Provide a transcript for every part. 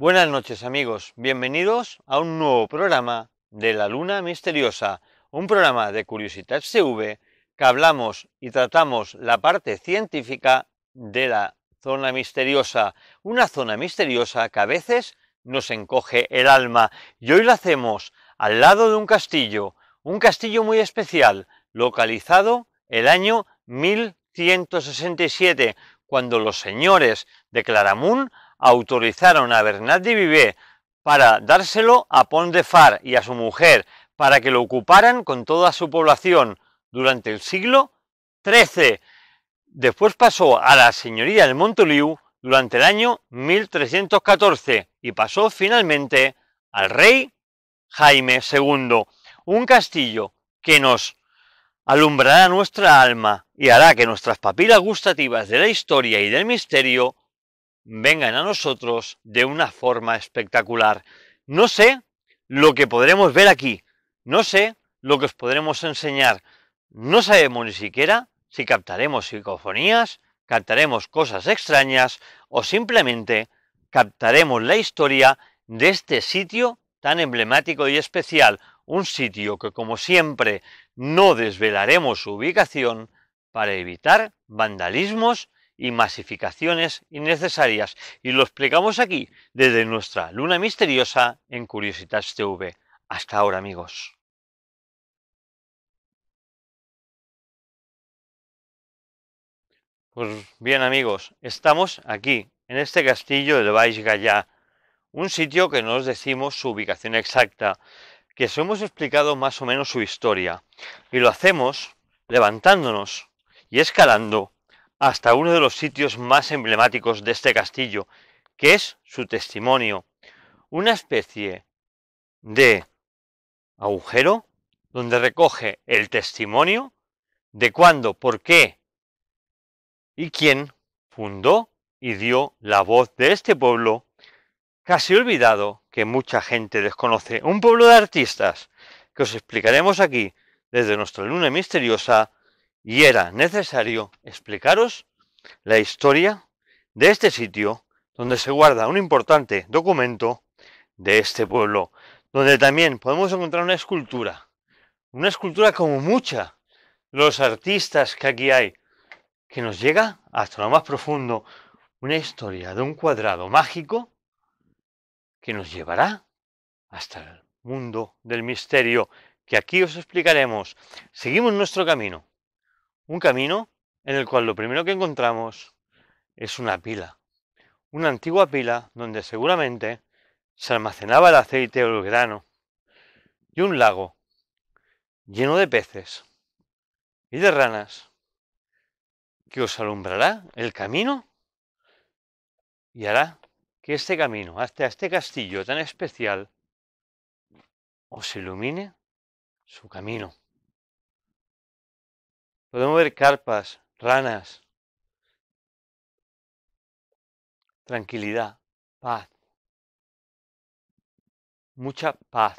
Buenas noches amigos, bienvenidos a un nuevo programa de La Luna Misteriosa, un programa de Curiosidad CV que hablamos y tratamos la parte científica de la zona misteriosa, una zona misteriosa que a veces nos encoge el alma y hoy lo hacemos al lado de un castillo, un castillo muy especial, localizado el año 1167, cuando los señores de Claramún autorizaron a Bernard de Vivé para dárselo a Pont de Far y a su mujer para que lo ocuparan con toda su población durante el siglo XIII. Después pasó a la señoría del Montoliu durante el año 1314 y pasó finalmente al rey Jaime II, un castillo que nos alumbrará nuestra alma y hará que nuestras papilas gustativas de la historia y del misterio vengan a nosotros de una forma espectacular. No sé lo que podremos ver aquí, no sé lo que os podremos enseñar, no sabemos ni siquiera si captaremos psicofonías, captaremos cosas extrañas o simplemente captaremos la historia de este sitio tan emblemático y especial, un sitio que como siempre no desvelaremos su ubicación para evitar vandalismos y masificaciones innecesarias y lo explicamos aquí desde nuestra luna misteriosa en Curiositas TV. Hasta ahora amigos. Pues bien amigos, estamos aquí en este castillo de Baix un sitio que no nos decimos su ubicación exacta, que os hemos explicado más o menos su historia y lo hacemos levantándonos y escalando hasta uno de los sitios más emblemáticos de este castillo, que es su testimonio, una especie de agujero donde recoge el testimonio de cuándo, por qué y quién fundó y dio la voz de este pueblo casi olvidado que mucha gente desconoce. Un pueblo de artistas que os explicaremos aquí desde nuestra luna misteriosa y era necesario explicaros la historia de este sitio donde se guarda un importante documento de este pueblo, donde también podemos encontrar una escultura, una escultura como mucha los artistas que aquí hay, que nos llega hasta lo más profundo, una historia de un cuadrado mágico que nos llevará hasta el mundo del misterio, que aquí os explicaremos. Seguimos nuestro camino un camino en el cual lo primero que encontramos es una pila, una antigua pila donde seguramente se almacenaba el aceite o el grano, y un lago lleno de peces y de ranas que os alumbrará el camino y hará que este camino hasta este castillo tan especial os ilumine su camino. Podemos ver carpas, ranas, tranquilidad, paz, mucha paz.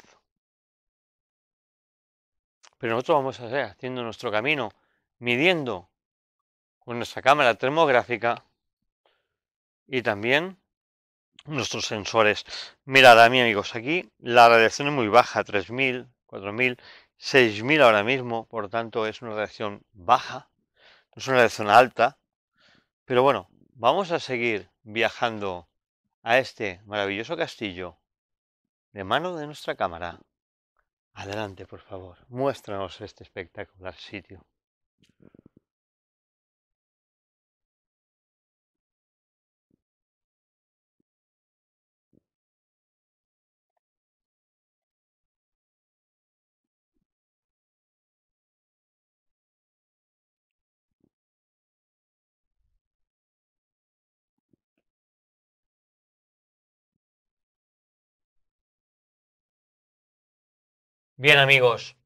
Pero nosotros vamos a hacer haciendo nuestro camino, midiendo con nuestra cámara termográfica y también nuestros sensores. Mirad a amigos, aquí la radiación es muy baja, 3000, 4000, 6.000 ahora mismo, por tanto es una reacción baja, no es una reacción alta, pero bueno, vamos a seguir viajando a este maravilloso castillo de mano de nuestra cámara. Adelante, por favor, muéstranos este espectacular sitio. Bien amigos,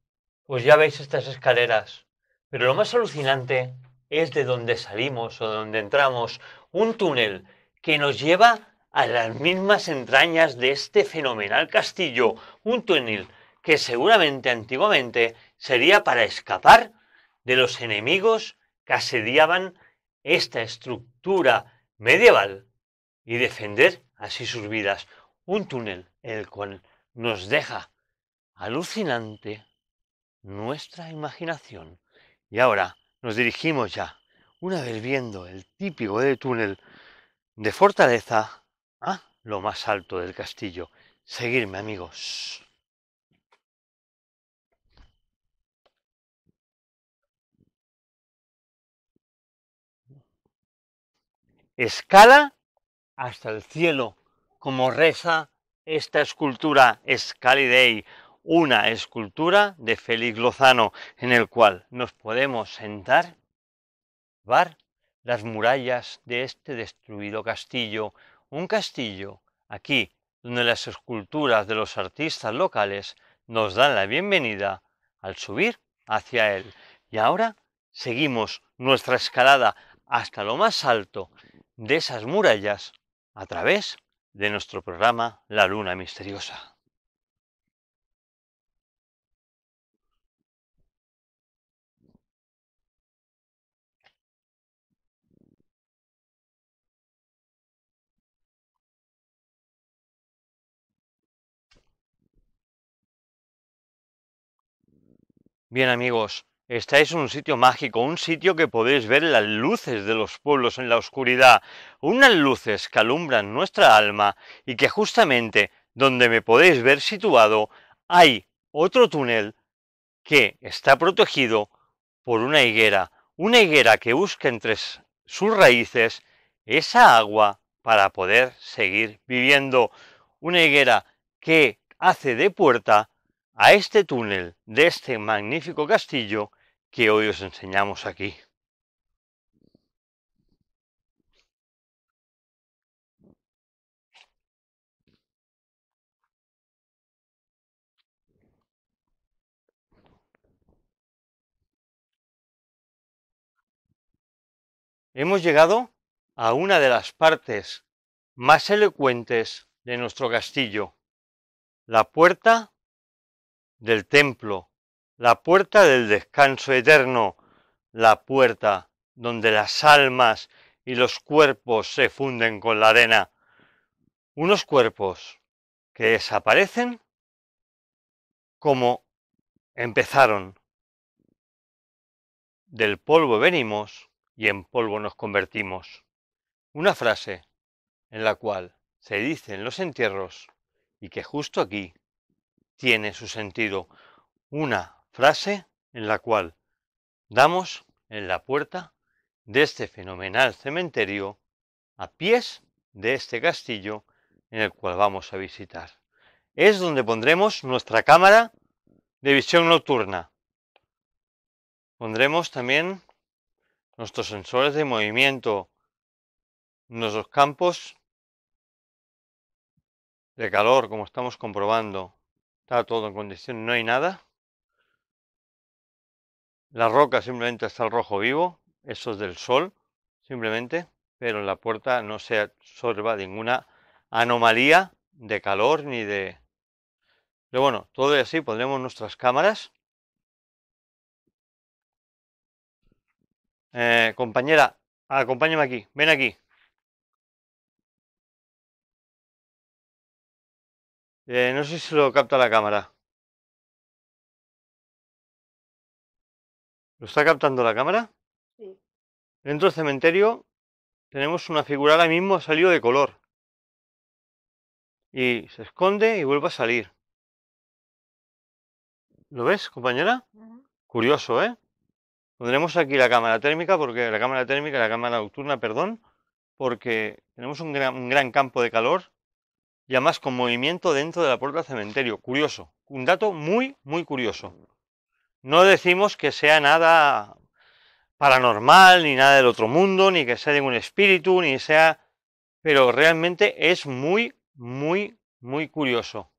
pues ya veis estas escaleras, pero lo más alucinante es de donde salimos o de donde entramos, un túnel que nos lleva a las mismas entrañas de este fenomenal castillo, un túnel que seguramente antiguamente sería para escapar de los enemigos que asediaban esta estructura medieval y defender así sus vidas. Un túnel el cual nos deja alucinante nuestra imaginación. Y ahora nos dirigimos ya, una vez viendo el típico de túnel de fortaleza, a lo más alto del castillo. Seguirme, amigos. Escala hasta el cielo, como reza esta escultura Scalidei, una escultura de Félix Lozano en el cual nos podemos sentar, bar las murallas de este destruido castillo, un castillo aquí donde las esculturas de los artistas locales nos dan la bienvenida al subir hacia él. Y ahora seguimos nuestra escalada hasta lo más alto de esas murallas a través de nuestro programa La Luna Misteriosa. Bien amigos, estáis en un sitio mágico, un sitio que podéis ver las luces de los pueblos en la oscuridad, unas luces que alumbran nuestra alma y que justamente donde me podéis ver situado hay otro túnel que está protegido por una higuera, una higuera que busca entre sus raíces esa agua para poder seguir viviendo, una higuera que hace de puerta a este túnel de este magnífico castillo que hoy os enseñamos aquí. Hemos llegado a una de las partes más elocuentes de nuestro castillo, la puerta del templo, la puerta del descanso eterno, la puerta donde las almas y los cuerpos se funden con la arena. Unos cuerpos que desaparecen como empezaron. Del polvo venimos y en polvo nos convertimos. Una frase en la cual se dicen los entierros y que justo aquí tiene su sentido una frase en la cual damos en la puerta de este fenomenal cementerio a pies de este castillo en el cual vamos a visitar. Es donde pondremos nuestra cámara de visión nocturna. Pondremos también nuestros sensores de movimiento, nuestros campos de calor, como estamos comprobando, Está todo en condición, no hay nada. La roca simplemente está al rojo vivo, eso es del sol, simplemente, pero en la puerta no se absorba ninguna anomalía de calor ni de... Pero bueno, todo es así pondremos nuestras cámaras. Eh, compañera, acompáñame aquí, ven aquí. Eh, no sé si lo capta la cámara. ¿Lo está captando la cámara? Sí. Dentro del cementerio tenemos una figura ahora mismo, ha salido de color. Y se esconde y vuelve a salir. ¿Lo ves, compañera? Curioso, ¿eh? Pondremos aquí la cámara térmica, porque la cámara térmica, la cámara nocturna, perdón, porque tenemos un gran campo de calor y además con movimiento dentro de la puerta del cementerio. Curioso, un dato muy, muy curioso. No decimos que sea nada paranormal, ni nada del otro mundo, ni que sea de ningún espíritu, ni sea... Pero realmente es muy, muy, muy curioso.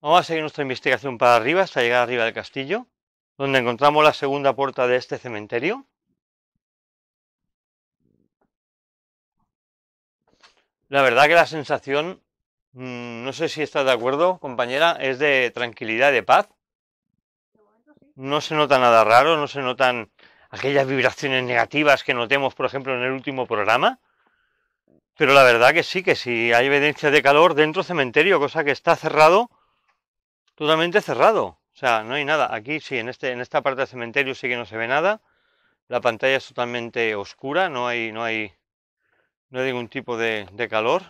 Vamos a seguir nuestra investigación para arriba, hasta llegar arriba del castillo, donde encontramos la segunda puerta de este cementerio. La verdad que la sensación, mm, no sé si estás de acuerdo, compañera, es de tranquilidad, de paz. No se nota nada raro, no se notan aquellas vibraciones negativas que notemos, por ejemplo, en el último programa. Pero la verdad que sí, que si sí, hay evidencia de calor dentro del cementerio, cosa que está cerrado, totalmente cerrado. O sea, no hay nada. Aquí sí, en, este, en esta parte del cementerio sí que no se ve nada. La pantalla es totalmente oscura, no hay, no hay no hay ningún tipo de, calor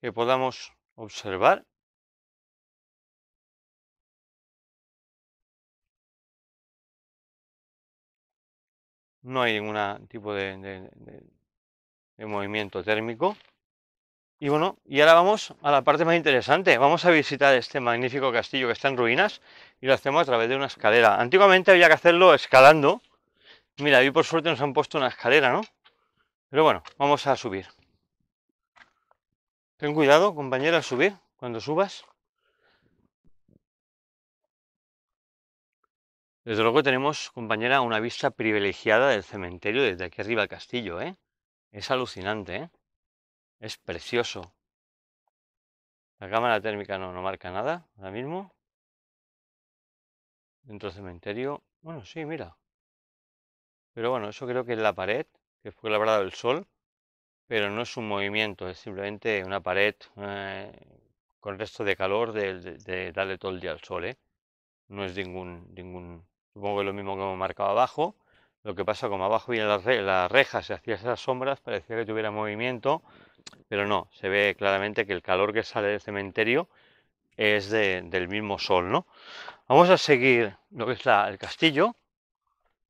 que podamos observar. No hay ningún tipo de, de movimiento térmico. Y bueno, y ahora vamos a la parte más interesante. Vamos a visitar este magnífico castillo que está en ruinas y lo hacemos a través de una escalera. Antiguamente había que hacerlo escalando. Mira, hoy por suerte nos han puesto una escalera, ¿no? Pero bueno, vamos a subir. Ten cuidado, compañera, subir, cuando subas. Desde luego tenemos, compañera, una vista privilegiada del cementerio desde aquí arriba al castillo, ¿eh? Es alucinante, ¿eh? Es precioso. La cámara térmica no, no marca nada ahora mismo. Dentro del cementerio. Bueno, sí, mira. Pero bueno, eso creo que es la pared que fue labrado del sol, pero no es un movimiento, es simplemente una pared eh, con resto de calor de, darle todo el día al sol. ¿eh? No es ningún, ningún, supongo que lo mismo que hemos marcado abajo, lo que pasa como abajo viene las la rejas se hacía esas sombras, parecía que tuviera movimiento, pero no, se ve claramente que el calor que sale del cementerio es del mismo sol, ¿no? Vamos a seguir lo que es el castillo,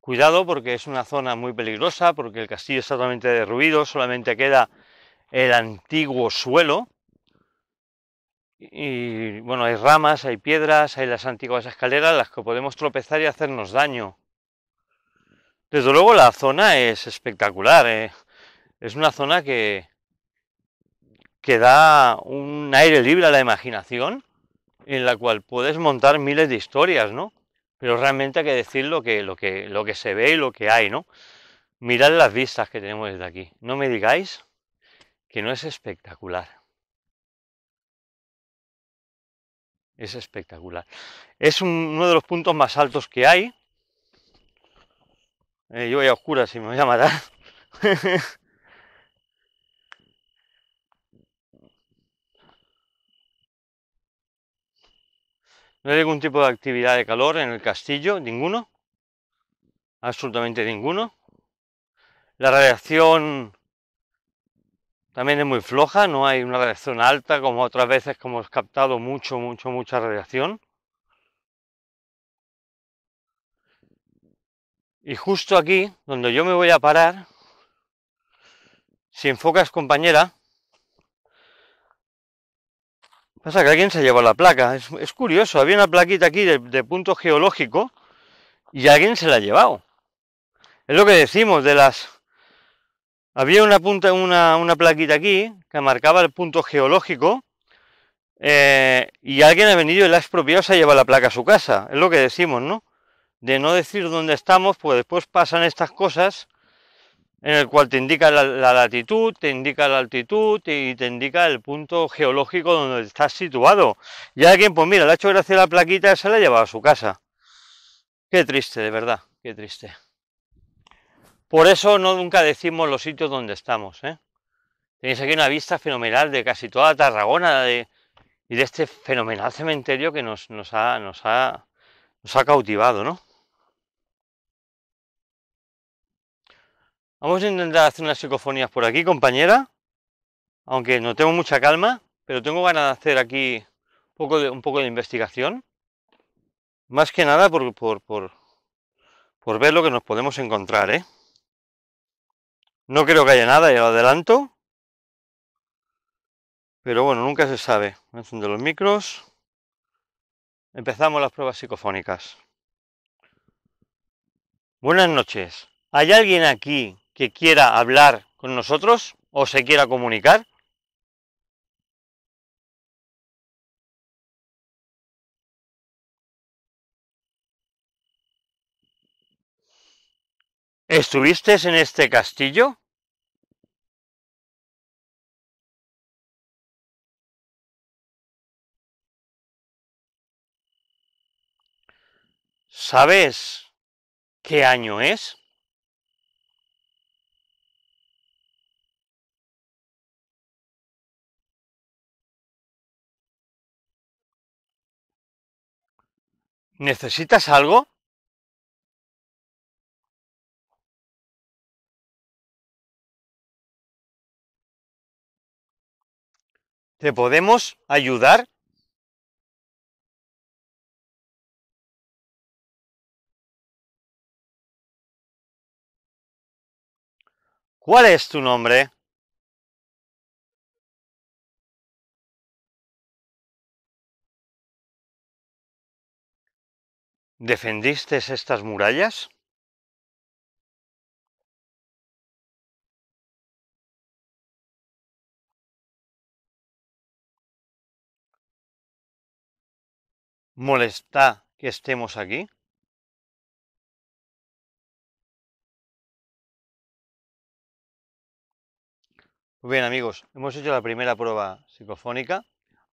Cuidado porque es una zona muy peligrosa, porque el castillo está totalmente derruido, solamente queda el antiguo suelo. Y bueno, hay ramas, hay piedras, hay las antiguas escaleras, las que podemos tropezar y hacernos daño. Desde luego la zona es espectacular. ¿eh? Es una zona que, que da un aire libre a la imaginación, en la cual puedes montar miles de historias, ¿no? pero realmente hay que decir lo que, lo que, lo que se ve y lo que hay, ¿no? Mirad las vistas que tenemos desde aquí. No me digáis que no es espectacular. Es espectacular. Es un, uno de los puntos más altos que hay. Eh, yo voy a oscuras y me voy a matar. No hay ningún tipo de actividad de calor en el castillo, ninguno. Absolutamente ninguno. La radiación también es muy floja, no hay una radiación alta como otras veces como hemos captado mucho, mucho, mucha radiación. Y justo aquí, donde yo me voy a parar, si enfocas compañera, Pasa que alguien se llevó la placa. Es, curioso, había una plaquita aquí de, punto geológico y alguien se la ha llevado. Es lo que decimos de las... Había una, punta, una, una plaquita aquí que marcaba el punto geológico eh, y alguien ha venido y la ha expropiado, se ha llevado la placa a su casa. Es lo que decimos, ¿no? De no decir dónde estamos, pues después pasan estas cosas en el cual te indica la, latitud, te indica la altitud y te indica el punto geológico donde estás situado. Y alguien, pues mira, le ha hecho gracia la plaquita, se la ha llevado a su casa. Qué triste, de verdad, qué triste. Por eso no nunca decimos los sitios donde estamos. ¿eh? Tenéis aquí una vista fenomenal de casi toda Tarragona y de este fenomenal cementerio que nos, nos, ha, nos, ha, nos ha cautivado, ¿no? Vamos a intentar hacer unas psicofonías por aquí, compañera. Aunque no tengo mucha calma, pero tengo ganas de hacer aquí un poco de, investigación. Más que nada por, ver lo que nos podemos encontrar, ¿eh? No creo que haya nada, ya lo adelanto. Pero bueno, nunca se sabe. Enciendo los micros. Empezamos las pruebas psicofónicas. Buenas noches. ¿Hay alguien aquí que quiera hablar con nosotros o se quiera comunicar. ¿Estuviste en este castillo? ¿Sabes qué año es? ¿Necesitas algo? ¿Te podemos ayudar? ¿Cuál es tu nombre? ¿Defendiste estas murallas? ¿Molesta que estemos aquí? Muy pues bien amigos, hemos hecho la primera prueba psicofónica.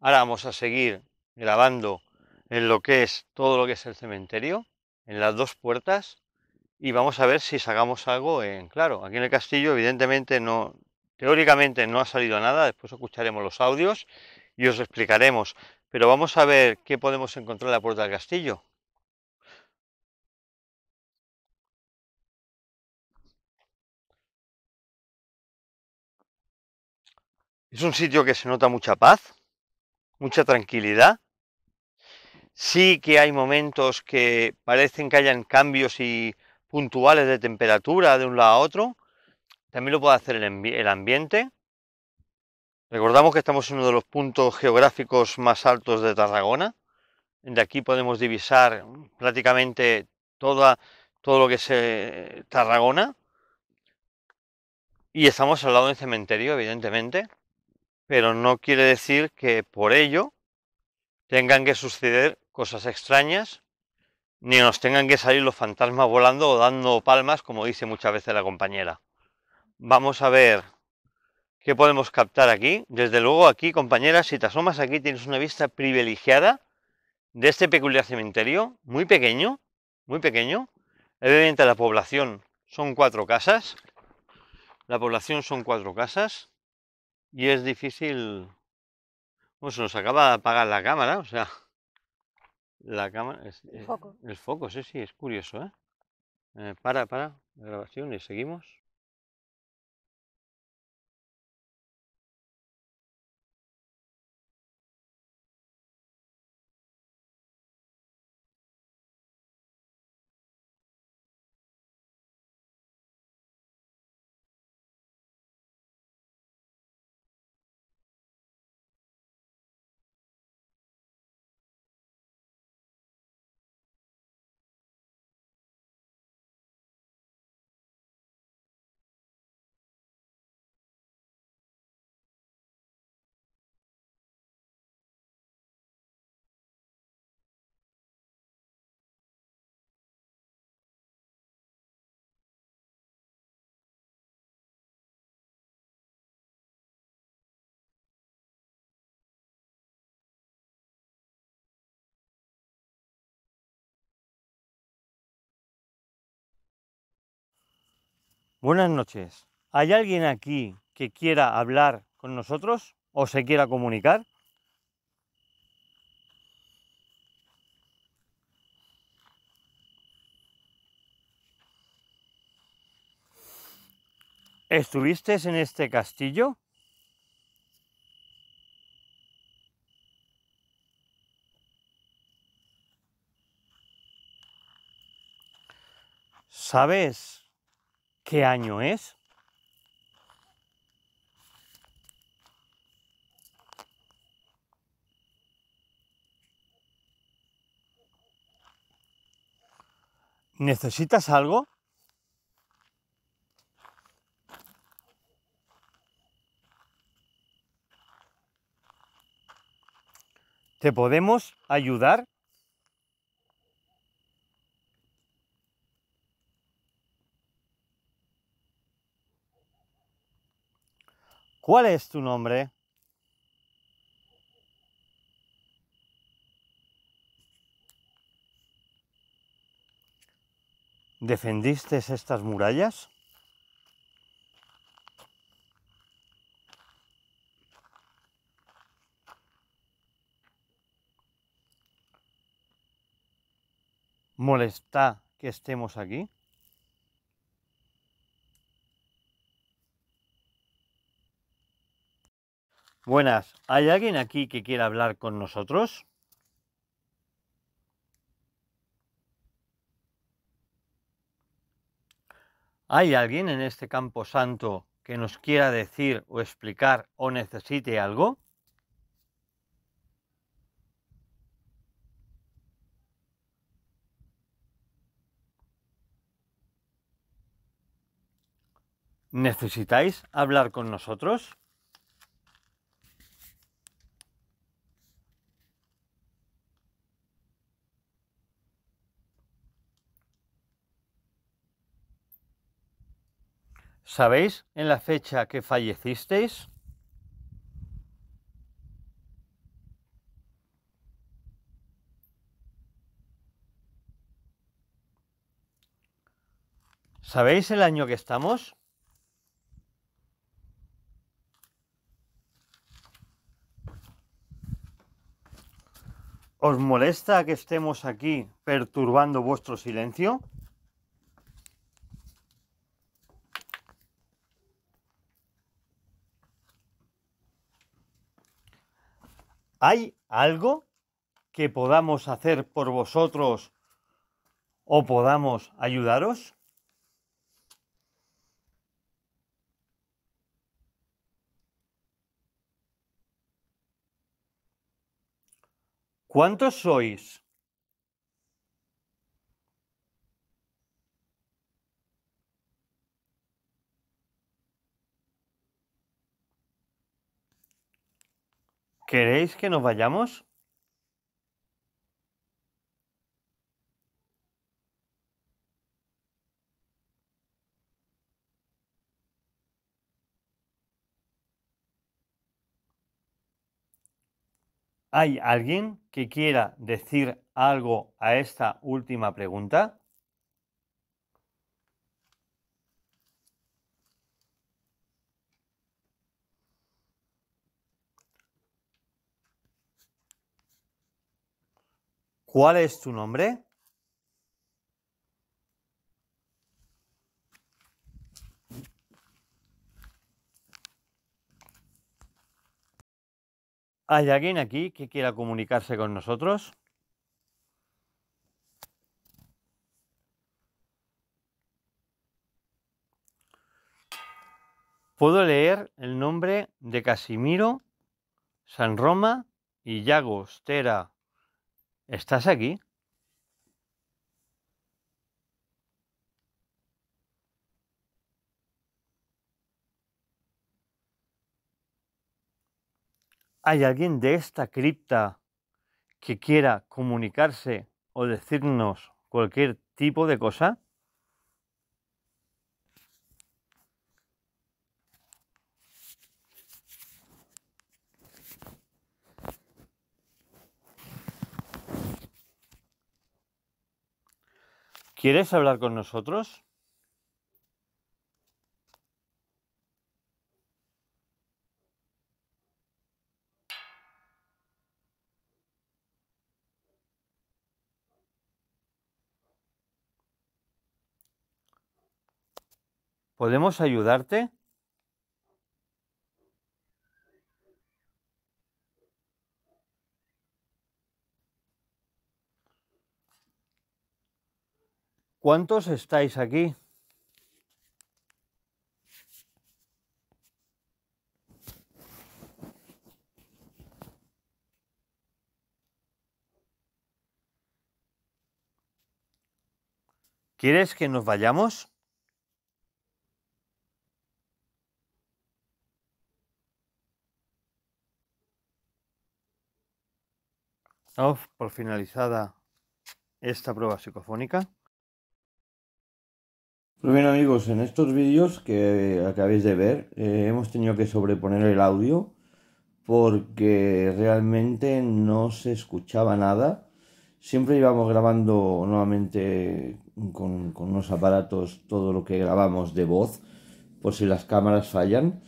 Ahora vamos a seguir grabando en lo que es todo lo que es el cementerio, en las dos puertas, y vamos a ver si sacamos algo en claro. Aquí en el castillo, evidentemente, no teóricamente no ha salido nada, después escucharemos los audios y os explicaremos, pero vamos a ver qué podemos encontrar en la puerta del castillo. Es un sitio que se nota mucha paz, mucha tranquilidad. Sí que hay momentos que parecen que hayan cambios y puntuales de temperatura de un lado a otro. También lo puede hacer el, ambiente. Recordamos que estamos en uno de los puntos geográficos más altos de Tarragona. De aquí podemos divisar prácticamente toda, todo lo que es eh, Tarragona. Y estamos al lado del cementerio, evidentemente. Pero no quiere decir que por ello tengan que suceder cosas extrañas, ni nos tengan que salir los fantasmas volando o dando palmas, como dice muchas veces la compañera. Vamos a ver qué podemos captar aquí. Desde luego aquí, compañera, si te asomas aquí tienes una vista privilegiada de este peculiar cementerio, muy pequeño, muy pequeño. Evidentemente la población son cuatro casas. La población son cuatro casas y es difícil... Bueno, se nos acaba de apagar la cámara, o sea... La cámara. Es, el eh, foco. El sí, sí, es curioso, ¿eh? ¿eh? para, para, la grabación y seguimos. Buenas noches. ¿Hay alguien aquí que quiera hablar con nosotros o se quiera comunicar? ¿Estuviste en este castillo? ¿Sabes qué año es. ¿Necesitas algo? ¿Te podemos ayudar? ¿Cuál es tu nombre? ¿Defendiste estas murallas? ¿Molesta que estemos aquí? Buenas, ¿hay alguien aquí que quiera hablar con nosotros? ¿Hay alguien en este campo santo que nos quiera decir o explicar o necesite algo? ¿Necesitáis hablar con nosotros? ¿Sabéis en la fecha que fallecisteis? ¿Sabéis el año que estamos? ¿Os molesta que estemos aquí perturbando vuestro silencio? ¿Hay algo que podamos hacer por vosotros o podamos ayudaros? ¿Cuántos sois? ¿Queréis que nos vayamos? ¿Hay alguien que quiera decir algo a esta última pregunta? ¿Cuál es tu nombre? ¿Hay alguien aquí que quiera comunicarse con nosotros? Puedo leer el nombre de Casimiro, San Roma y Yago Stera ¿Estás aquí? ¿Hay alguien de esta cripta que quiera comunicarse o decirnos cualquier tipo de cosa? ¿Quieres hablar con nosotros? ¿Podemos ayudarte? ¿Cuántos estáis aquí? ¿Quieres que nos vayamos? por finalizada esta prueba psicofónica. Pues bien amigos, en estos vídeos que acabéis de ver eh, hemos tenido que sobreponer el audio porque realmente no se escuchaba nada. Siempre íbamos grabando nuevamente con, unos aparatos todo lo que grabamos de voz por si las cámaras fallan,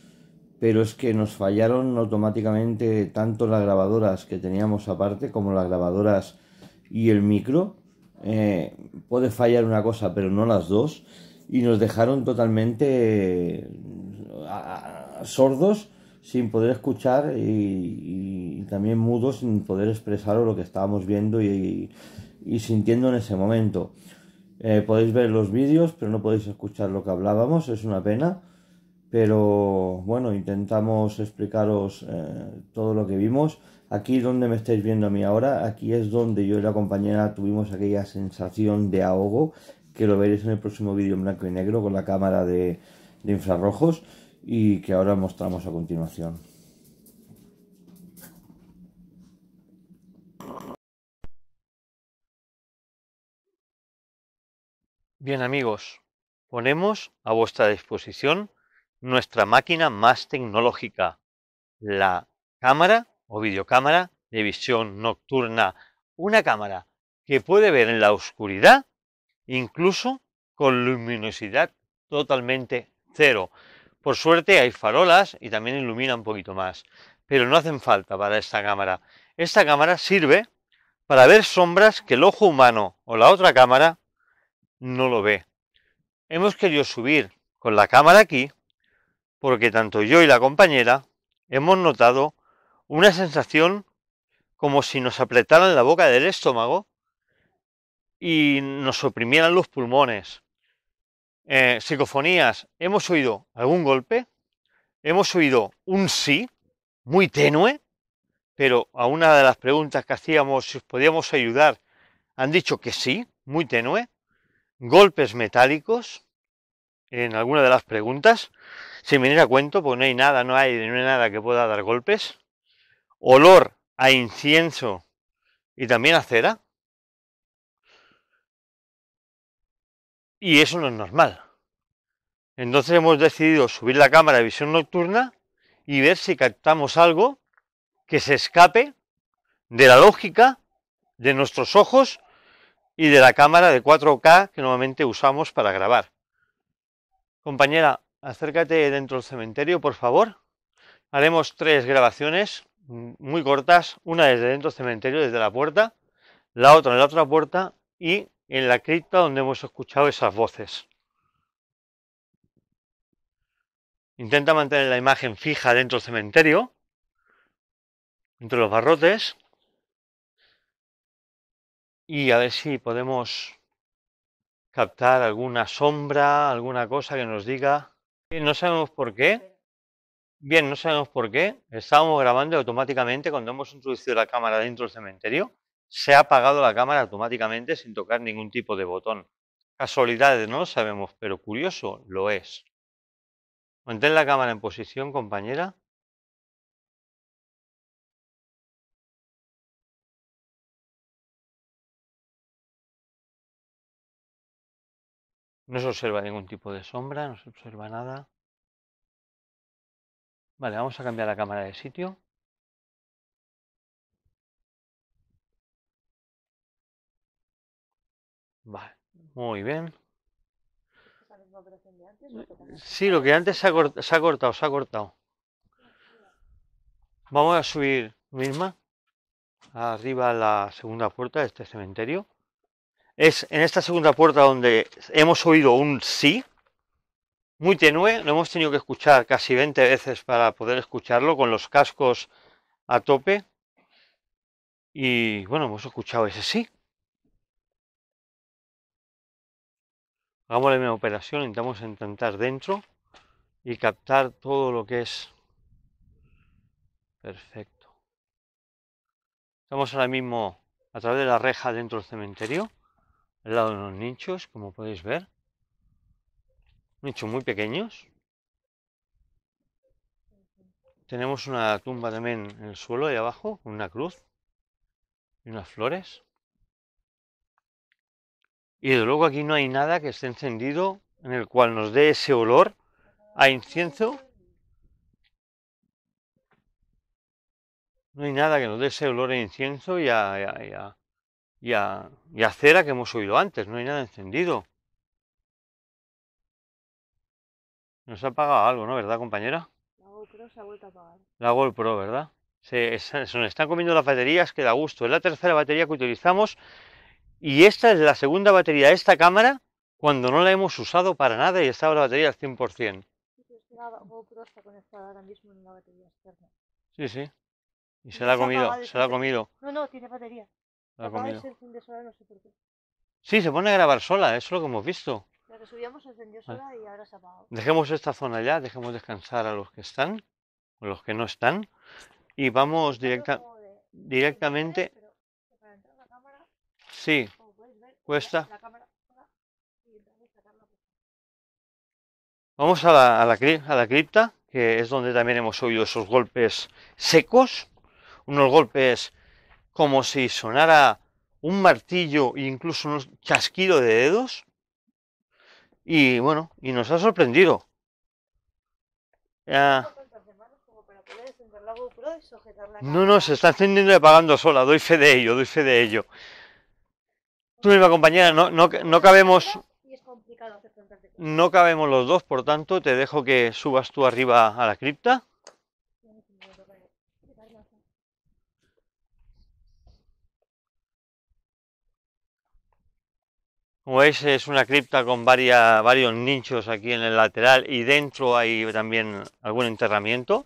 pero es que nos fallaron automáticamente tanto las grabadoras que teníamos aparte como las grabadoras y el micro. Eh, puede fallar una cosa pero no las dos y nos dejaron totalmente sordos sin poder escuchar y, también mudos sin poder expresar lo que estábamos viendo y, sintiendo en ese momento. Eh, podéis ver los vídeos, pero no podéis escuchar lo que hablábamos, es una pena. Pero bueno, intentamos explicaros eh, todo lo que vimos. Aquí donde me estáis viendo a mí ahora, aquí es donde yo y la compañera tuvimos aquella sensación de ahogo que lo veréis en el próximo vídeo en blanco y negro con la cámara de, de infrarrojos y que ahora mostramos a continuación. Bien amigos, ponemos a vuestra disposición nuestra máquina más tecnológica, la cámara o videocámara de visión nocturna, una cámara que puede ver en la oscuridad incluso con luminosidad totalmente cero. Por suerte hay farolas y también ilumina un poquito más, pero no hacen falta para esta cámara. Esta cámara sirve para ver sombras que el ojo humano o la otra cámara no lo ve. Hemos querido subir con la cámara aquí porque tanto yo y la compañera hemos notado una sensación como si nos apretaran la boca del estómago y nos oprimieran los pulmones. Eh, psicofonías, hemos oído algún golpe, hemos oído un sí, muy tenue, pero a una de las preguntas que hacíamos si os podíamos ayudar, han dicho que sí, muy tenue, golpes metálicos en alguna de las preguntas, sin me a cuento, porque no hay nada, no hay, no hay nada que pueda dar golpes, olor a incienso y también a cera, Y eso no es normal. Entonces hemos decidido subir la cámara de visión nocturna y ver si captamos algo que se escape de la lógica de nuestros ojos y de la cámara de 4K que normalmente usamos para grabar. Compañera, acércate dentro del cementerio, por favor. Haremos tres grabaciones mm, muy cortas, una desde dentro del cementerio, desde la puerta, la otra en la otra puerta y en la cripta donde hemos escuchado esas voces. Intenta mantener la imagen fija dentro del cementerio, entre los barrotes, y a ver si podemos captar alguna sombra, alguna cosa que nos diga. No sabemos por qué. Bien, no sabemos por qué. Estábamos grabando automáticamente cuando hemos introducido la cámara dentro del cementerio se ha apagado la cámara automáticamente sin tocar ningún tipo de botón. Casualidades, no lo sabemos, pero curioso lo es. Mantén la cámara en posición, compañera. No se observa ningún tipo de sombra, no se observa nada. Vale, vamos a cambiar la cámara de sitio. Vale, muy bien. Mm, sí, lo que antes se ha, cortado, se ha cortado, Vamos a subir misma arriba a la segunda puerta de este cementerio. Es en esta segunda puerta donde hemos oído un sí, muy tenue, lo hemos tenido que escuchar casi 20 veces para poder escucharlo con los cascos a tope. Y bueno, hemos escuchado ese sí. Hagamos la misma operación, intentamos intentar dentro y captar todo lo que es perfecto. Estamos ahora mismo a través de la reja dentro del cementerio, al lado de los nichos, como podéis ver. Nichos muy pequeños. Tenemos una tumba también en el suelo ahí abajo, una cruz y unas flores. Y luego aquí no hay nada que esté encendido en el cual nos dé ese olor a incienso. No hay nada que nos dé ese olor a incienso y a, y a, y a, cera que hemos oído antes. No hay nada encendido. Nos ha apagado algo, ¿no? ¿Verdad, compañera? La GoPro se ha vuelto a apagar. La GoPro, ¿verdad? se, nos están comiendo las baterías que da gusto. Es la tercera batería que utilizamos y esta es la segunda batería de esta cámara cuando no la hemos usado para nada y estaba la batería al 100%. mismo batería externa. Sí, sí. Y, se la ha comido, se la ha comido. No, no, tiene batería. Se la ha comido. Sí, se pone a grabar sola, eso es lo que hemos visto. La que subíamos se encendió ah. sola y ahora se ha apagado. Dejemos esta zona ya, dejemos descansar a los que están, o los que no están, y vamos directamente... Sí. Cuesta. Vamos a la, cripta, que es donde también hemos oído esos golpes secos. Unos golpes como si sonara un martillo e incluso un chasquido de dedos. Y bueno, y nos ha sorprendido. No, no, se está encendiendo y apagando sola, doy fe de ello, doy fe de ello compañera, no, no, no cabemos... no cabemos los dos, por tanto, te dejo que subas tú arriba a la cripta. Como veis es una cripta con varias varios nichos aquí en el lateral y dentro hay también algún enterramiento.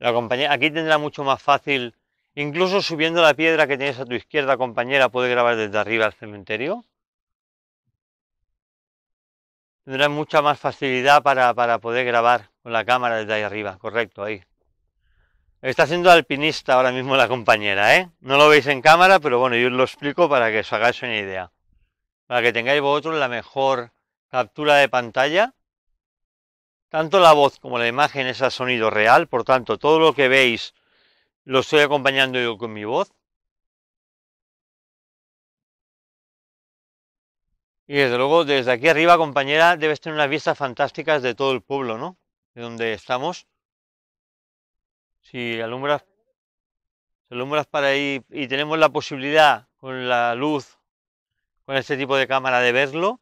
La compañía aquí tendrá mucho más fácil Incluso subiendo la piedra que tienes a tu izquierda, compañera, puedes grabar desde arriba el cementerio. Tendrás mucha más facilidad para, poder grabar con la cámara desde ahí arriba, correcto, ahí. Está siendo alpinista ahora mismo la compañera, ¿eh? No lo veis en cámara, pero bueno, yo os lo explico para que os hagáis una idea. Para que tengáis vosotros la mejor captura de pantalla. Tanto la voz como la imagen es a sonido real, por tanto, todo lo que veis lo estoy acompañando yo con mi voz. Y desde luego, desde aquí arriba, compañera, debes tener unas vistas fantásticas de todo el pueblo, ¿no? De donde estamos. Si alumbras, alumbras para ahí y tenemos la posibilidad con la luz, con este tipo de cámara de verlo,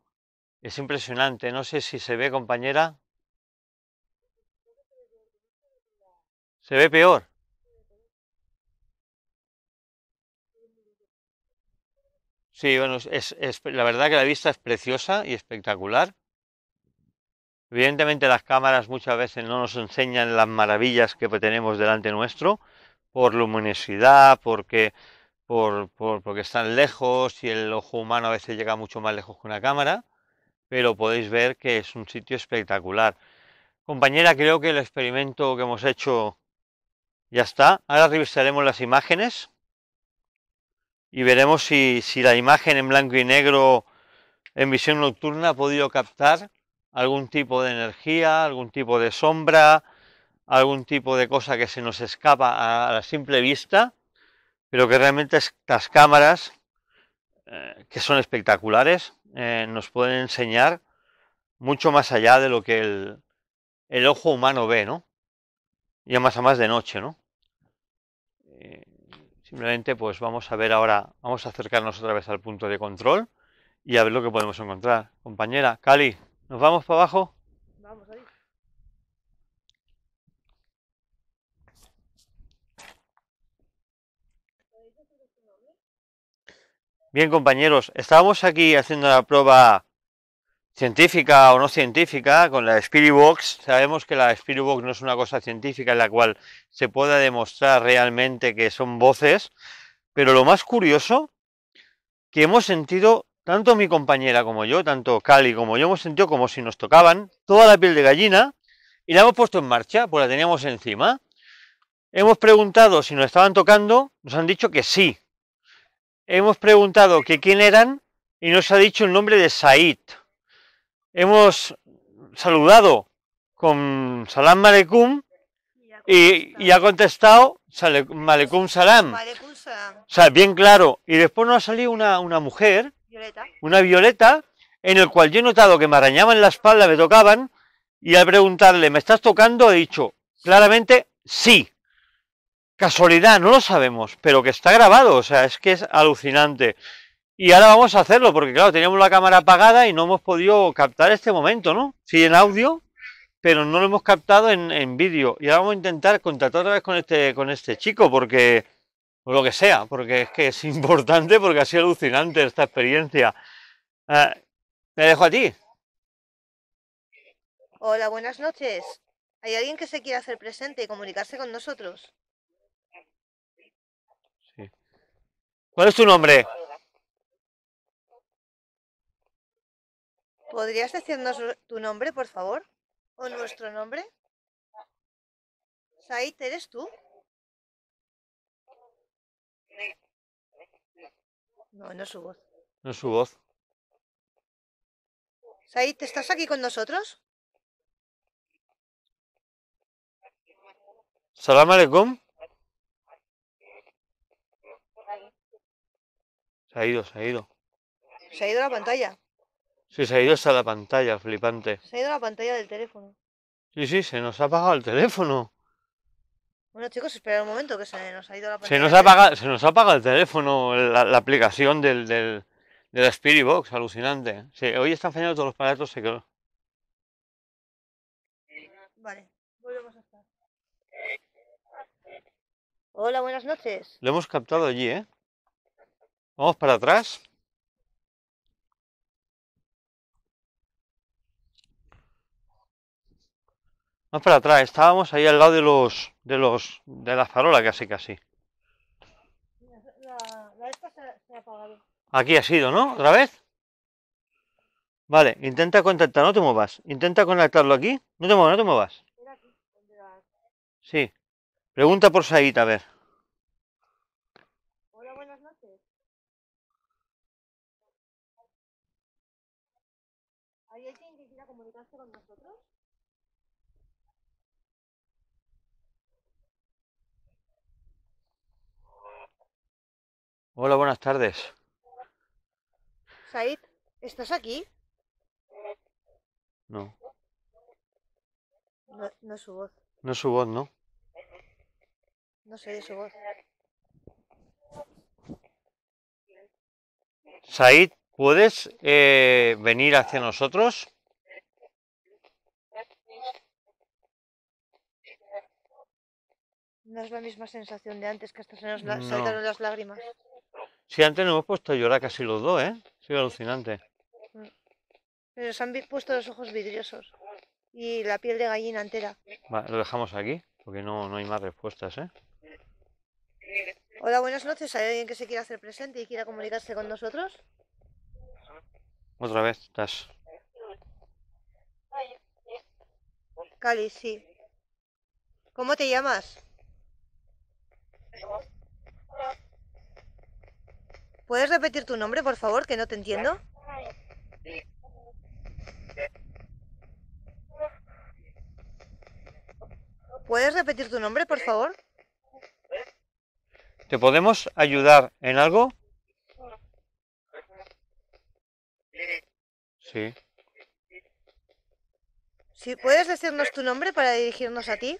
es impresionante. No sé si se ve, compañera. Se ve peor. Sí, bueno, es, la verdad que la vista es preciosa y espectacular. Evidentemente las cámaras muchas veces no nos enseñan las maravillas que pues, tenemos delante nuestro, por luminosidad, porque, por, porque están lejos y el ojo humano a veces llega mucho más lejos que una cámara, pero podéis ver que es un sitio espectacular. Compañera, creo que el experimento que hemos hecho ya está. Ahora revisaremos las imágenes y veremos si, la imagen en blanco y negro en visión nocturna ha podido captar algún tipo de energía, algún tipo de sombra, algún tipo de cosa que se nos escapa a la simple vista, pero que realmente estas cámaras, eh, que son espectaculares, eh, nos pueden enseñar mucho más allá de lo que el, el ojo humano ve, ¿no? Y más a más de noche, ¿no? Simplemente pues vamos a ver ahora, vamos a acercarnos otra vez al punto de control y a ver lo que podemos encontrar. Compañera, Cali, ¿nos vamos para abajo? Vamos ahí. Bien compañeros, estábamos aquí haciendo la prueba científica o no científica, con la Spirit Box, sabemos que la Spirit Box no es una cosa científica en la cual se pueda demostrar realmente que son voces, pero lo más curioso que hemos sentido, tanto mi compañera como yo, tanto Cali como yo, hemos sentido como si nos tocaban toda la piel de gallina y la hemos puesto en marcha, pues la teníamos encima. Hemos preguntado si nos estaban tocando, nos han dicho que sí. Hemos preguntado que quién eran y nos ha dicho el nombre de Said hemos saludado con salam malekum y, ha contestado malekum salam. O sea, bien claro. Y después nos ha salido una, mujer, una violeta, en el cual yo he notado que me arañaban la espalda, me tocaban, y al preguntarle, ¿me estás tocando? He dicho claramente, sí. Casualidad, no lo sabemos, pero que está grabado, o sea, es que es alucinante. Y ahora vamos a hacerlo, porque claro, teníamos la cámara apagada y no hemos podido captar este momento, ¿no? Sí en audio, pero no lo hemos captado en, en vídeo. Y ahora vamos a intentar contactar otra vez con este, con este chico, porque... O lo que sea, porque es que es importante, porque ha sido alucinante esta experiencia. Ah, me dejo a ti. Hola, buenas noches. ¿Hay alguien que se quiera hacer presente y comunicarse con nosotros? Sí. ¿Cuál es tu nombre? ¿Podrías decirnos tu nombre, por favor? ¿O nuestro nombre? Said, ¿eres tú? No, no es su voz. No es su voz. Said, ¿estás aquí con nosotros? Salam aleikum. Se ha ido, se ha ido. Se ha ido la pantalla. Si, se ha ido hasta la pantalla, flipante. Se ha ido la pantalla del teléfono. Sí, sí, se nos ha apagado el teléfono. Bueno, chicos, esperad un momento que se nos ha ido la pantalla. Se nos ha apagado, se nos ha apagado el teléfono, la, aplicación del, del, de la Spirit Box, alucinante. Sí, hoy están fallando todos los aparatos, se quedó. Vale, volvemos a estar. Hola, buenas noches. Lo hemos captado allí, ¿eh? Vamos para atrás. Más para atrás, estábamos ahí al lado de los. de los. de la farola casi casi. La, esta se, ha apagado. Aquí ha sido, ¿no? ¿Otra vez? Vale, intenta contactar, no te muevas. Intenta conectarlo aquí. No te muevas, no te muevas. Sí. Pregunta por Said, a ver. Hola, buenas tardes. Said, ¿estás aquí? No. No, es su voz. No es su voz, ¿no? No sé de su voz. Said, ¿puedes eh, venir hacia nosotros? No es la misma sensación de antes que hasta se nos saltaron las lágrimas. Si antes no hemos puesto a llorar casi los dos, ¿eh? sido alucinante. Pero mm. se han puesto los ojos vidriosos y la piel de gallina entera. lo dejamos aquí porque no, no hay más respuestas, ¿eh? Hola, buenas noches. ¿Hay alguien que se quiera hacer presente y quiera comunicarse con nosotros? Otra vez, estás. Cali, sí. ¿Cómo te llamas? ¿Puedes repetir tu nombre, por favor, que no te entiendo? ¿Puedes repetir tu nombre, por favor? ¿Te podemos ayudar en algo? Sí. ¿Sí ¿Puedes decirnos tu nombre para dirigirnos a ti?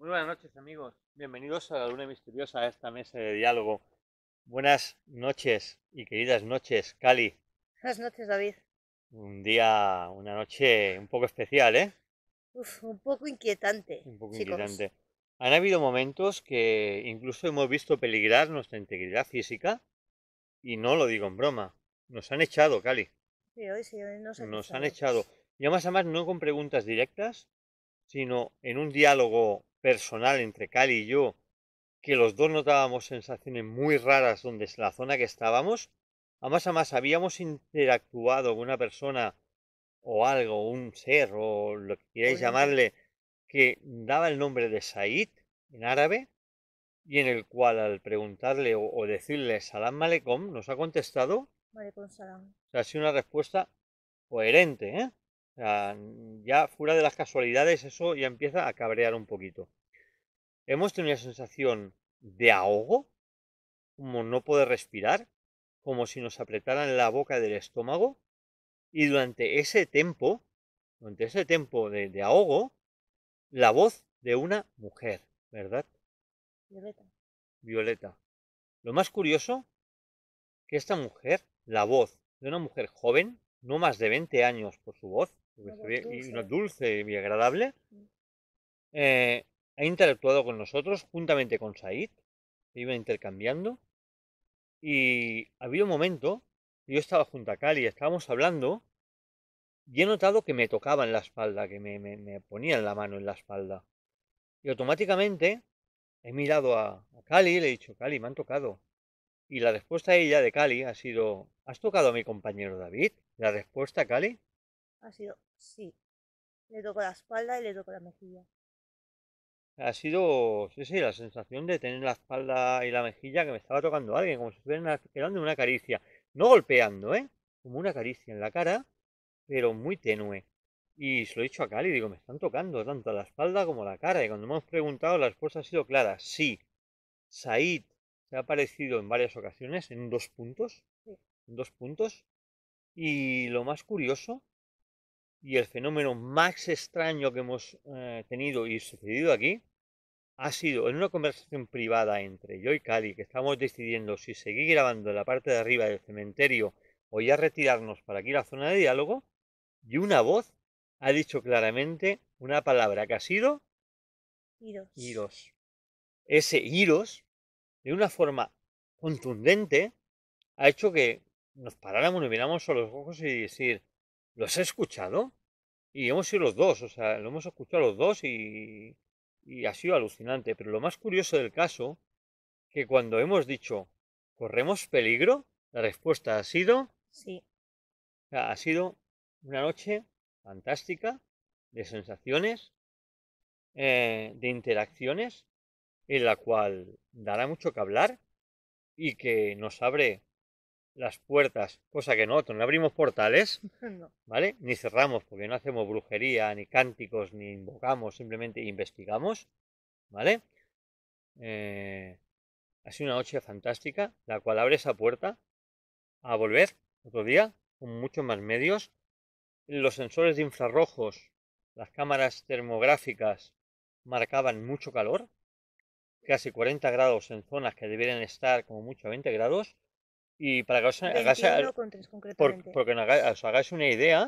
Muy buenas noches amigos, bienvenidos a la Luna Misteriosa, a esta mesa de diálogo. Buenas noches y queridas noches, Cali. Buenas noches, David. Un día, una noche un poco especial, ¿eh? Uf, un poco inquietante. Un poco inquietante. Han habido momentos que incluso hemos visto peligrar nuestra integridad física y no lo digo en broma. Nos han echado, Cali. Sí, hoy sí, hoy nos han, nos han echado. Y además, además, no con preguntas directas, sino en un diálogo personal entre Cali y yo, que los dos notábamos sensaciones muy raras donde es la zona que estábamos, a más a más habíamos interactuado con una persona o algo, un ser o lo que queráis llamarle, que daba el nombre de Said en árabe y en el cual al preguntarle o, decirle salam aleikum nos ha contestado. salam. O sea, ha sido una respuesta coherente, ¿eh? Mm, ya fuera de las casualidades, eso ya empieza a cabrear un poquito. Hemos tenido una sensación de ahogo, como no poder respirar, como si nos apretaran la boca del estómago. Y durante ese tiempo, durante ese tiempo de, de ahogo, la voz de una mujer, ¿verdad? Violeta. Violeta. Lo más curioso, que esta mujer, la voz de una mujer joven, no más de 20 años por su voz, pues y una dulce y agradable, mm. eh, ha interactuado con nosotros juntamente con Said, se intercambiando, y había un momento, yo estaba junto a Cali, estábamos hablando, y he notado que me tocaban la espalda, que me, ponían la mano en la espalda. Y automáticamente he mirado a, Cali y le he dicho, Cali, me han tocado. Y la respuesta a ella de Cali ha sido, ¿has tocado a mi compañero David? La respuesta, Cali, ha sido sí. Le toco la espalda y le toco la mejilla. Ha sido, sí, sí, la sensación de tener la espalda y la mejilla que me estaba tocando alguien, como si estuvieran en una caricia. No golpeando, ¿eh? Como una caricia en la cara, pero muy tenue. Y se lo he dicho a Cali, digo, me están tocando tanto la espalda como la cara. Y cuando me hemos preguntado, la respuesta ha sido clara, sí. Said se ha aparecido en varias ocasiones, en dos puntos. Sí. En dos puntos. Y lo más curioso y el fenómeno más extraño que hemos eh, tenido y sucedido aquí ha sido en una conversación privada entre yo y Cali, que estábamos decidiendo si seguir grabando la parte de arriba del cementerio o ya retirarnos para aquí a la zona de diálogo, y una voz ha dicho claramente una palabra que ha sido iros. Ese iros, de una forma contundente, ha hecho que nos paráramos, y miramos a los ojos y decir, ¿Los he escuchado? Y hemos sido los dos, o sea, lo hemos escuchado los dos y, ha sido alucinante. Pero lo más curioso del caso, que cuando hemos dicho, ¿corremos peligro? La respuesta ha sido... Sí. ha sido una noche fantástica de sensaciones, eh, de interacciones, en la cual dará mucho que hablar y que nos abre las puertas, cosa que nosotros no abrimos portales, ¿vale? Ni cerramos, porque no hacemos brujería, ni cánticos, ni invocamos, simplemente investigamos, ¿vale? Eh, ha sido una noche fantástica, la cual abre esa puerta a volver otro día con muchos más medios. Los sensores de infrarrojos, las cámaras termográficas marcaban mucho calor, casi 40 grados en zonas que debieran estar como mucho a 20 grados y para que os hagáis, porque hagáis una idea,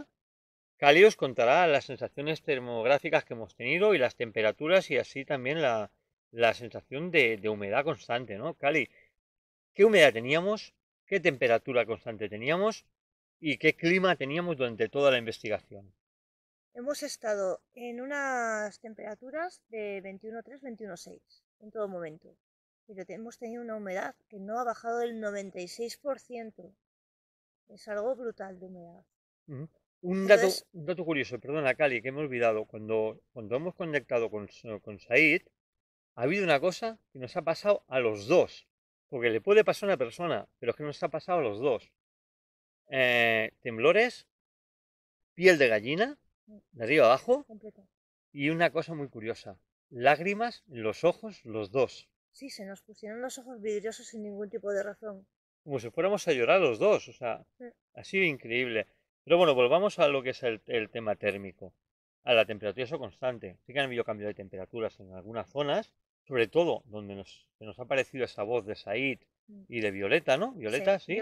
Cali os contará las sensaciones termográficas que hemos tenido y las temperaturas y así también la, sensación de, humedad constante, ¿no? Cali, ¿qué humedad teníamos? ¿Qué temperatura constante teníamos? ¿Y qué clima teníamos durante toda la investigación? Hemos estado en unas temperaturas de 21.3, 21.6 en todo momento pero hemos tenido una humedad que no ha bajado del 96%. Es algo brutal de humedad. un, dato, curioso, perdona, Cali, que hemos olvidado. Cuando, cuando hemos conectado con, con Said, ha habido una cosa que nos ha pasado a los dos. Porque le puede pasar a una persona, pero es que nos ha pasado a los dos. Eh, temblores, piel de gallina, mm. de arriba abajo, y una cosa muy curiosa, lágrimas en los ojos los dos. Sí, se nos pusieron los ojos vidriosos sin ningún tipo de razón. Como si fuéramos a llorar los dos, o sea, mm. ha sido increíble. Pero bueno, volvamos a lo que es el, tema térmico, a la temperatura eso constante. Sí que han habido cambios de temperaturas en algunas zonas, sobre todo donde nos, nos ha parecido esa voz de Said mm. y de Violeta, ¿no? Violeta, sí.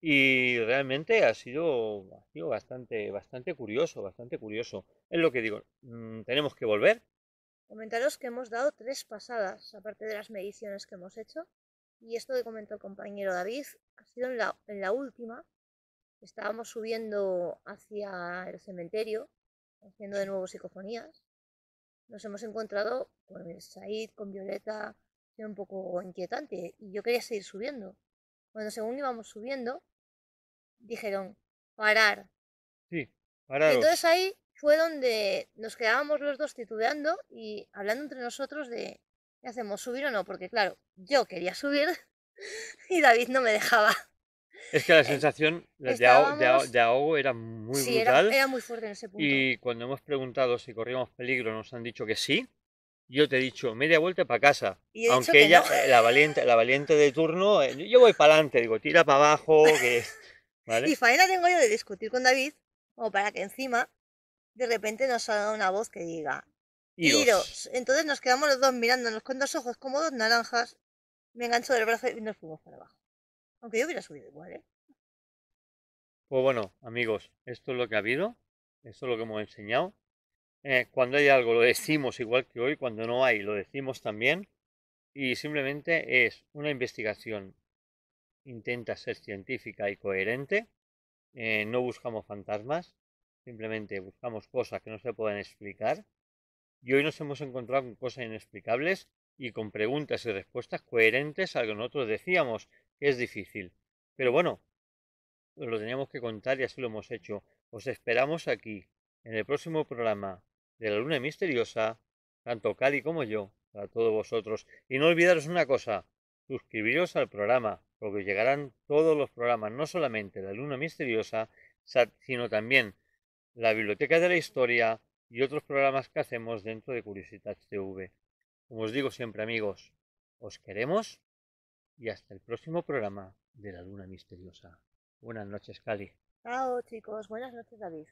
Y realmente ha sido, bastante, bastante curioso, bastante curioso. Es lo que digo, mm, tenemos que volver, Comentaros que hemos dado tres pasadas, aparte de las mediciones que hemos hecho. Y esto que comentó el compañero David ha sido en la, última. Estábamos subiendo hacia el cementerio, haciendo de nuevo psicofonías. Nos hemos encontrado con el Said, con Violeta, era un poco inquietante. Y yo quería seguir subiendo. Cuando según íbamos subiendo, dijeron, parar. Sí, parar. Entonces ahí fue donde nos quedábamos los dos titubeando y hablando entre nosotros de qué hacemos, subir o no, porque claro, yo quería subir y David no me dejaba. Es que la eh, sensación de, ahogo, era muy brutal. Era, era, muy fuerte en ese punto. Y cuando hemos preguntado si corríamos peligro, nos han dicho que sí. Yo te he dicho media vuelta para casa. aunque ella, eh, la valiente, la valiente de turno, eh, yo voy para adelante, digo, tira para abajo, que ¿Vale? Y faena tengo yo de discutir con David, o para que encima de repente nos salga una voz que diga, y Entonces nos quedamos los dos mirándonos con dos ojos como dos naranjas, me engancho del brazo y nos fuimos para abajo. Aunque yo hubiera subido igual, ¿eh? Pues bueno, amigos, esto es lo que ha habido, esto es lo que hemos enseñado. Eh, cuando hay algo lo decimos igual que hoy, cuando no hay lo decimos también. Y simplemente es una investigación, intenta ser científica y coherente, eh, no buscamos fantasmas, Simplemente buscamos cosas que no se pueden explicar. Y hoy nos hemos encontrado con cosas inexplicables y con preguntas y respuestas coherentes a lo que nosotros decíamos que es difícil. Pero bueno, lo teníamos que contar y así lo hemos hecho. Os esperamos aquí, en el próximo programa de la Luna Misteriosa, tanto Cali como yo, para todos vosotros. Y no olvidaros una cosa, suscribiros al programa, porque llegarán todos los programas, no solamente la Luna Misteriosa, sino también la Biblioteca de la Historia y otros programas que hacemos dentro de Curiosidad TV. Como os digo siempre amigos, os queremos y hasta el próximo programa de la Luna Misteriosa. Buenas noches, Cali. Chao, chicos. Buenas noches, David.